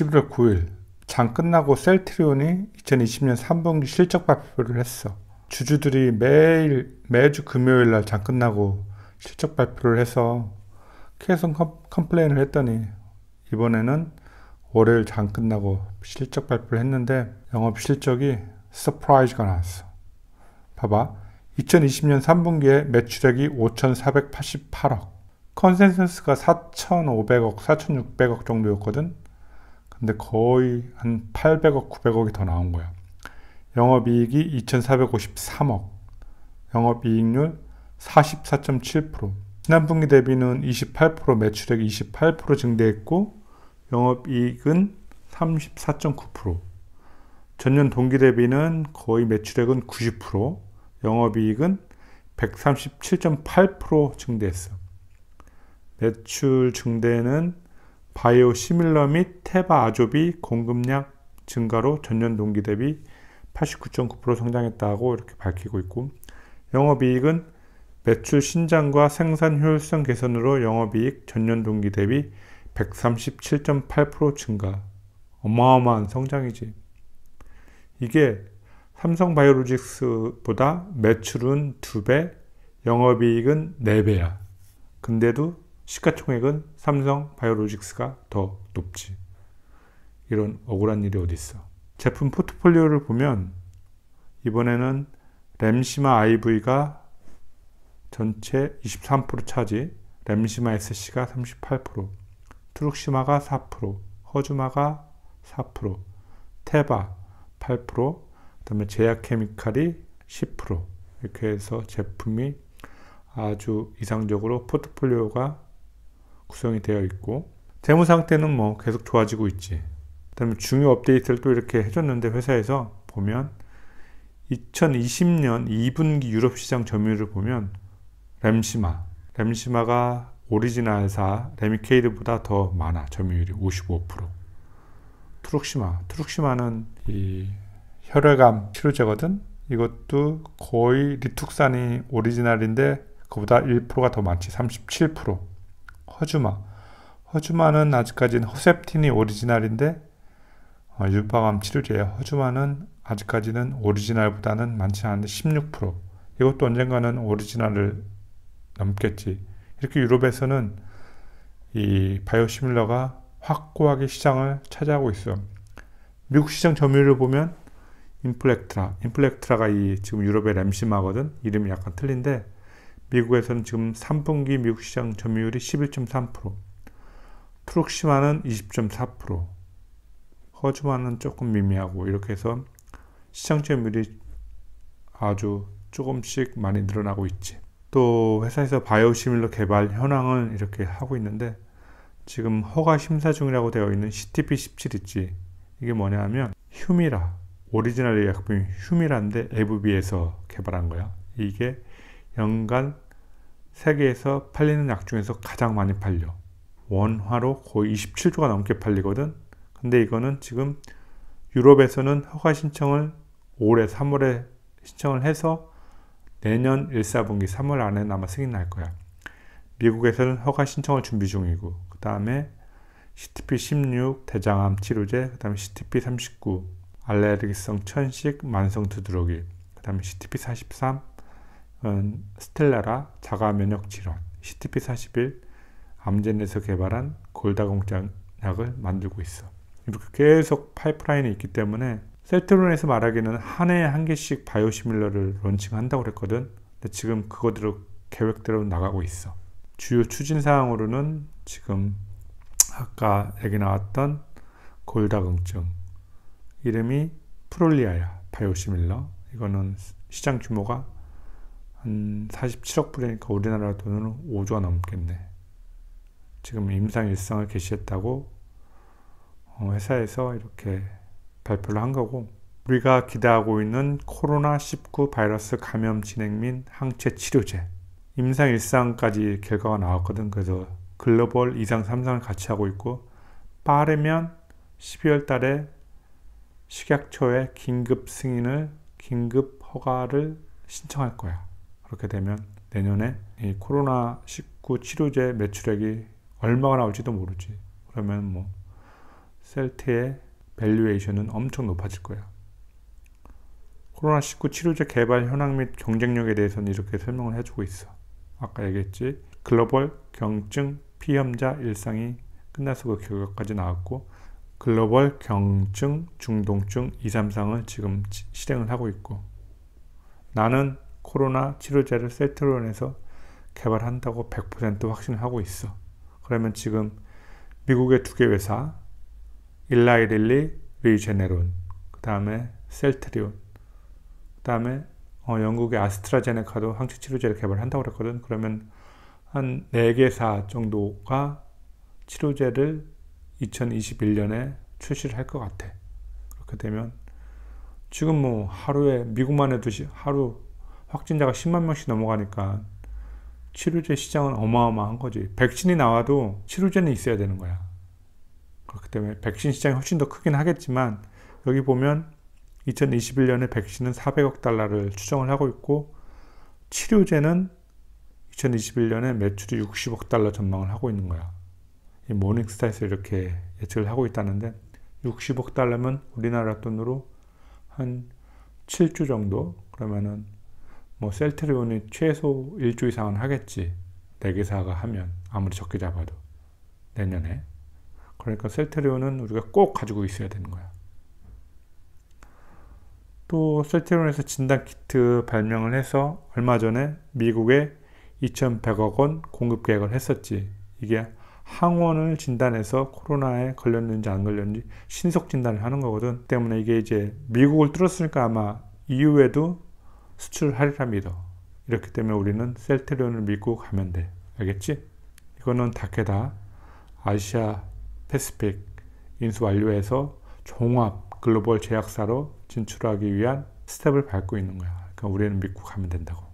11월 9일 장 끝나고 셀트리온이 2020년 3분기 실적 발표를 했어. 주주들이 매일 매주 금요일 날 장 끝나고 실적 발표를 해서 계속 컴플레인을 했더니 이번에는 월요일 장 끝나고 실적 발표를 했는데 영업 실적이 서프라이즈가 나왔어. 봐봐. 2020년 3분기에 매출액이 5,488억. 컨센서스가 4,500억, 4,600억 정도였거든. 근데 거의 한 800억, 900억이 더 나온 거야. 영업이익이 2,453억, 영업이익률 44.7%, 지난 분기 대비는 28%매출액28% 증대했고 영업이익은 34.9%, 전년 동기 대비는 거의 매출액은 90%, 영업이익은 137.8% 증대했어. 매출 증대는 바이오시밀러 및 테바 아조비 공급량 증가로 전년 동기 대비 89.9% 성장했다고 이렇게 밝히고 있고 영업이익은 매출 신장과 생산 효율성 개선으로 영업이익 전년 동기 대비 137.8% 증가 어마어마한 성장이지 이게 삼성바이오로직스보다 매출은 2배 영업이익은 4배야 근데도 시가총액은 삼성 바이오로직스가 더 높지. 이런 억울한 일이 어디 있어. 제품 포트폴리오를 보면 이번에는 램시마 IV가 전체 23% 차지, 램시마 SC가 38%, 트룩시마가 4%, 허주마가 4%, 테바 8%, 그다음에 제약케미칼이 10% 이렇게 해서 제품이 아주 이상적으로 포트폴리오가 구성이 되어 있고 재무 상태는 뭐 계속 좋아지고 있지. 그다음에 중요 업데이트를 또 이렇게 해줬는데 회사에서 보면 2020년 2분기 유럽 시장 점유율을 보면 램시마, 램시마가 오리지널사 레미케이드보다 더 많아 점유율이 55%. 트룩시마, 트룩시마는 이 혈액암 치료제거든. 이것도 거의 리툭산이 오리지널인데 그보다 1%가 더 많지 37%. 허주마. 허주마는 아직까지는 허셉틴이 오리지널인데 어, 유방암 치료제예요. 허주마는 아직까지는 오리지널보다는 많지 않은데 16% 이것도 언젠가는 오리지널을 넘겠지. 이렇게 유럽에서는 이 바이오시밀러가 확고하게 시장을 차지하고 있어. 미국 시장 점유율을 보면 인플렉트라, 인플렉트라가 이 지금 유럽의 램시마거든. 이름이 약간 틀린데 미국에서는 지금 3분기 미국 시장 점유율이 11.3%, 프룩시마는 20.4%, 허즈마는 조금 미미하고 이렇게 해서 시장 점유율이 아주 조금씩 많이 늘어나고 있지. 또 회사에서 바이오시밀러 개발 현황을 이렇게 하고 있는데 지금 허가 심사 중이라고 되어 있는 CTP17 있지. 이게 뭐냐 하면 휴미라, 오리지널 의약품이 휴미라인데 에브비에서 개발한 거야. 이게 연간 세계에서 팔리는 약 중에서 가장 많이 팔려. 원화로 거의 27조가 넘게 팔리거든. 근데 이거는 지금 유럽에서는 허가 신청을 올해 3월에 신청을 해서 내년 1, 4분기 3월 안에 아마 승인 날 거야. 미국에서는 허가 신청을 준비 중이고, 그 다음에 CTP 16 대장암 치료제, 그 다음에 CTP 39 알레르기성 천식 만성 두드러기, 그 다음에 CTP 43 스텔라라 자가 면역 질환, CTP41 암젠에서 개발한 골다공증약을 만들고 있어. 이렇게 계속 파이프라인이 있기 때문에 셀트론에서 말하기는 한 해에 한 개씩 바이오시밀러를 런칭한다고 그랬거든. 근데 지금 그거대로 계획대로 나가고 있어. 주요 추진 사항으로는 지금 아까 얘기 나왔던 골다공증 이름이 프롤리아야 바이오시밀러 이거는 시장 규모가 한 47억 불이니까 우리나라 돈으로 5조가 넘겠네. 지금 임상 일상을 개시했다고 어, 회사에서 이렇게 발표를 한 거고 우리가 기대하고 있는 코로나19 바이러스 감염 진행 및 항체 치료제 임상 일상까지 결과가 나왔거든. 그래서 글로벌 이상 3상을 같이 하고 있고 빠르면 12월 달에 식약처의 긴급 승인을 긴급 허가를 신청할 거야. 그렇게 되면 내년에 이 코로나19 치료제 매출액이 얼마가 나올지도 모르지. 그러면 뭐 셀트의 밸류에이션은 엄청 높아질 거야. 코로나19 치료제 개발 현황 및 경쟁력에 대해서는 이렇게 설명을 해주고 있어. 아까 얘기했지. 글로벌 경증 피험자 일상이 끝나서 그 결과까지 나왔고 글로벌 경증 중동증 2, 3상을 지금 실행을 하고 있고 나는 코로나 치료제를 셀트론에서 개발한다고 100% 확신을 하고 있어. 그러면 지금 미국의 두 개 회사 일라이 릴리, 리제네론, 그 다음에 셀트리온, 그 다음에 어, 영국의 아스트라제네카도 항체 치료제를 개발한다고 그랬거든. 그러면 한 4개사 정도가 치료제를 2021년에 출시를 할 것 같아. 그렇게 되면 지금 뭐 하루에 미국만 해도 하루 확진자가 10만 명씩 넘어가니까 치료제 시장은 어마어마한 거지. 백신이 나와도 치료제는 있어야 되는 거야. 그렇기 때문에 백신 시장이 훨씬 더 크긴 하겠지만 여기 보면 2021년에 백신은 400억 달러를 추정을 하고 있고 치료제는 2021년에 매출이 60억 달러 전망을 하고 있는 거야. 이 모닝스타에서 이렇게 예측을 하고 있다는데 60억 달러면 우리나라 돈으로 한 7조 정도 그러면은 뭐 셀트리온이 최소 1주 이상은 하겠지. 대기사가 네 하면 아무리 적게 잡아도 내년에 그러니까 셀트리온은 우리가 꼭 가지고 있어야 되는 거야. 또 셀트리온에서 진단 키트 발명을 해서 얼마 전에 미국에 2,100억 원 공급 계획을 했었지. 이게 항원을 진단해서 코로나에 걸렸는지 안 걸렸는지 신속 진단을 하는 거거든. 때문에 이게 이제 미국을 뚫었으니까 아마 이후에도 수출하리랍니다. 이렇기 때문에 우리는 셀트리온을 믿고 가면 돼. 알겠지? 이거는 다케다 아시아 패스픽 인수 완료해서 종합 글로벌 제약사로 진출하기 위한 스텝을 밟고 있는 거야. 그러니까 우리는 믿고 가면 된다고.